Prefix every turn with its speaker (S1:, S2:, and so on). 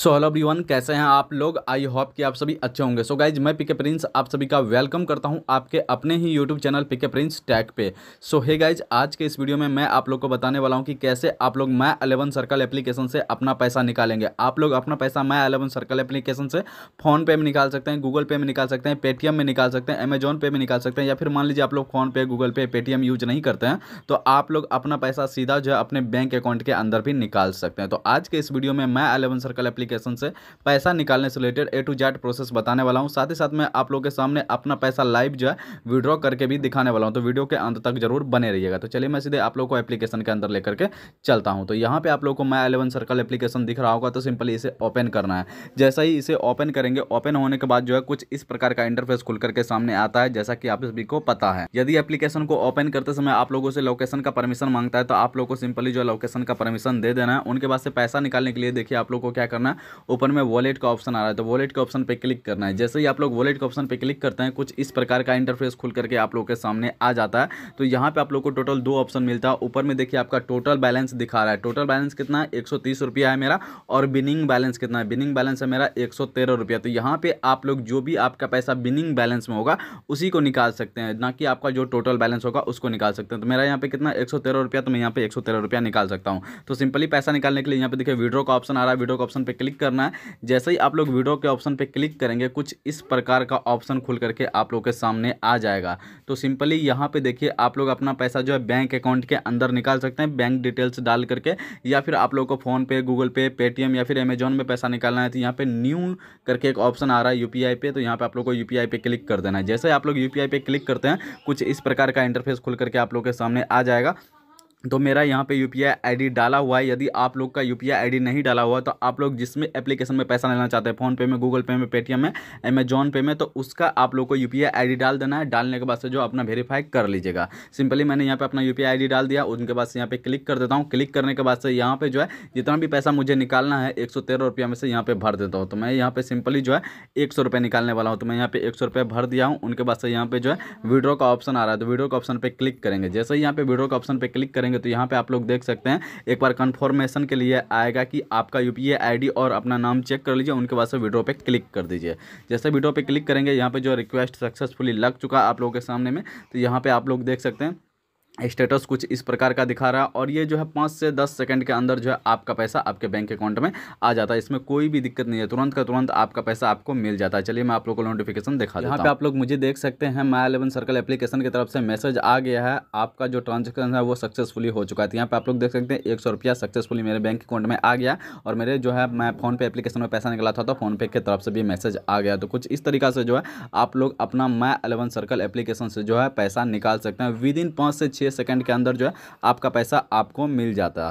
S1: so hello everyone कैसे हैं आप लोग आई होप कि आप सभी अच्छे होंगे सो गाइज मैं पिके प्रिंस आप सभी का वेलकम करता हूं आपके अपने ही YouTube channel P K prince tag पे सो हे गाइज आज के इस वीडियो में मैं आप लोग को बताने वाला हूं कि कैसे आप लोग मैं अलेवन सर्कल एप्लीकेशन से अपना पैसा निकालेंगे आप लोग अपना पैसा मैं अलेवन सर्कल एप्लीकेशन से फ़ोनपे में निकाल सकते हैं गूगल पे में निकाल सकते हैं पेटीएम में निकाल सकते हैं अमेजोन पे में निकाल सकते हैं या फिर मान लीजिए आप लोग PhonePe Google Pay Paytm use नहीं करते हैं तो आप लोग अपना पैसा सीधा जो है अपने बैंक अकाउंट के अंदर भी निकाल सकते हैं तो आज के इस वीडियो में मैं अलेवन सर्कल एप्लीकेशन से पैसा निकालने से related A to Z process बताने वाला हूँ साथ ही साथ मैं आप लोग के सामने अपना पैसा लाइव जो है विड्रॉ करके भी दिखाने वाला हूँ तो वीडियो के अंत तक जरूर बने रहिएगा तो चलिए मैं सीधे आप लोग को एप्लीकेशन के अंदर लेकर के चलता हूँ तो यहाँ पर आप लोग को माई एलेवन सर्कल एप्लीकेशन दिख रहा होगा तो सिंपली इसे ओपन करना है जैसा ही इसे ओपन करेंगे ओपन होने के बाद जो है कुछ इस प्रकार का इंटरफेस खुल करके सामने आता है जैसा कि आप सभी को पता है यदि एप्लीकेशन को ओपन करते समय आप लोगों से लोकेशन का परमिशन मांगता है तो आप लोग को सिंपली जो लोकेशन का परमिशन दे देना है उनके बाद से पैसा निकालने के लिए देखिए आप लोग को क्या करना है है ऊपर में वॉलेट का ऑप्शन आ रहा है तो वॉलेट के ऑप्शन पर क्लिक करना है जैसे ही आप लोग वॉलेट के ऑप्शन पर क्लिक करते हैं कुछ इस प्रकार का इंटरफेस खुल करके आप लोग के सामने आ जाता है तो यहाँ पर आप लोग को टोटल दो ऑप्शन मिलता है ऊपर में देखिए आपका टोटल बैलेंस दिखा रहा है टोटल बैलेंस कितना है एक है मेरा और बिनिंग बैलेंस कितना है बिनिंग बैलेंस है मेरा एक रुपया तो यहाँ पर आप लोग जो भी आपका पैसा बिनिंग बैलेंस में होगा उसी को निकाल सकते हैं ना कि आपका जो टोटल बैलेंस होगा उसको निकाल सकते हैं तो मेरा यहाँ पे कितना एक रुपया तो मैं यहाँ पे एक रुपया निकाल सकता हूँ तो सिंपली पैसा निकालने के लिए यहाँ पे देखिए विड्रो का ऑप्शन आ रहा है विड्रो का ऑप्शन पे क्लिक करना है जैसे ही आप लोग वीडियो के ऑप्शन पर क्लिक करेंगे कुछ इस प्रकार का ऑप्शन खुल करके आप लोग के सामने आ जाएगा तो सिंपली यहाँ पर देखिए आप लोग अपना पैसा जो है बैंक अकाउंट के अंदर निकाल सकते हैं बैंक डिटेल्स डाल करके या फिर आप लोग को फ़ोनपे गूगल पे पेटीएम या फिर अमेजोन में पैसा निकालना है तो यहाँ पे न्यू करके एक ऑप्शन आ रहा है यूपीआई पे तो यहाँ पे आप लोग को यूपीआई पे क्लिक कर देना है जैसे आप लोग यूपीआई पे क्लिक करते हैं कुछ इस प्रकार का इंटरफेस खुल करके आप लोग के सामने आ जाएगा तो मेरा यहाँ पे U P I I D डाला हुआ है यदि आप लोग का U P I I D नहीं डाला हुआ तो आप लोग जिसमें एप्लीकेशन में पैसा लेना चाहते हैं फ़ोनपे में गूगल पे में पेटीएम में अमेजोन पे में तो उसका आप लोग को U P I I D डाल देना है डालने के बाद से जो अपना वेरीफाई कर लीजिएगा सिंपली मैंने यहाँ पर अपना U P I I D डाल दिया उनके बाद से यहाँ पर क्लिक कर देता हूँ क्लिक करने के बाद से यहाँ पर जो है जितना भी पैसा मुझे निकालना है एक सौ तेरह रुपया में से यहाँ पर भर देता हूँ तो मैं यहाँ पर सिंपली जो है एक सौ रुपये निकालने वाला हूँ तो मैं यहाँ पर एक सौ रुपये भर दिया हूँ उनके बाद से यहाँ पर जो है वीडियो का ऑप्शन आ रहा है तो वीडियो का ऑप्शन पर क्लिक करेंगे जैसे ही यहाँ पर वीडियो का ऑप्शन पर क्लिक करेंगे करेंगे तो यहाँ पर आप लोग देख सकते हैं एक बार कन्फर्मेशन के लिए आएगा कि आपका यू पी और अपना नाम चेक कर लीजिए उनके बाद से वीडियो पर क्लिक कर दीजिए जैसे वीडियो पर क्लिक करेंगे यहाँ पर जो रिक्वेस्ट सक्सेसफुली लग चुका आप लोगों के सामने में तो यहाँ पर आप लोग देख सकते हैं स्टेटस कुछ इस प्रकार का दिखा रहा है और ये जो है पाँच से दस सेकंड के अंदर जो है आपका पैसा आपके बैंक अकाउंट में आ जाता है इसमें कोई भी दिक्कत नहीं है तुरंत का तुरंत आपका पैसा आपको मिल जाता है चलिए मैं आप लोग को नोटिफिकेशन दिखा यहाँ पे आप लोग मुझे देख सकते हैं माई एलेवन सर्कल एप्लीकेशन की तरफ से मैसेज आ गया है आपका जो ट्रांजेक्शन है वो सक्सेसफुली हो चुका है तो यहाँ पर आप लोग देख सकते हैं एक सौ सक्सेसफुली मेरे बैंक अकाउंट में आ गया और मेरे जो है मैं फ़ोनपे एप्लीकेशन में पैसा निकला था तो फ़ोनपे की तरफ से भी मैसेज आ गया तो कुछ इस तरीका से जो है आप लोग अपना माई एलेवन सर्कल एप्लीकेशन से जो है पैसा निकाल सकते हैं विद इन पाँच से छः छः सेकंड के अंदर जो है आपका पैसा आपको मिल जाता है